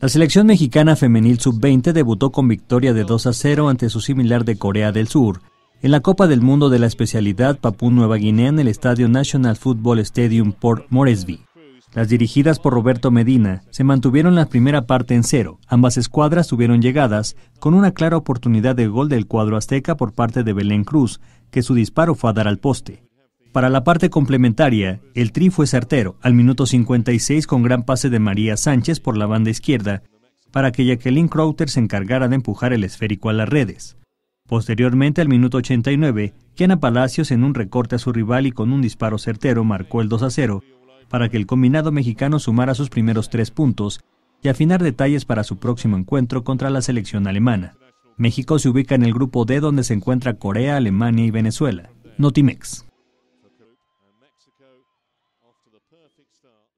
La selección mexicana femenil sub-20 debutó con victoria de 2 a 0 ante su similar de Corea del Sur en la Copa del Mundo de la especialidad Papú Nueva Guinea en el Estadio National Football Stadium Port Moresby. Las dirigidas por Roberto Medina se mantuvieron la primera parte en cero. Ambas escuadras tuvieron llegadas con una clara oportunidad de gol del cuadro azteca por parte de Belén Cruz, que su disparo fue a dar al poste. Para la parte complementaria, el tri fue certero al minuto 56 con gran pase de María Sánchez por la banda izquierda para que Jacqueline Crowther se encargara de empujar el esférico a las redes. Posteriormente, al minuto 89, Kiana Palacios en un recorte a su rival y con un disparo certero marcó el 2 a 0 para que el combinado mexicano sumara sus primeros tres puntos y afinar detalles para su próximo encuentro contra la selección alemana. México se ubica en el grupo D donde se encuentra Corea, Alemania y Venezuela. Notimex. Mexico off to the perfect start.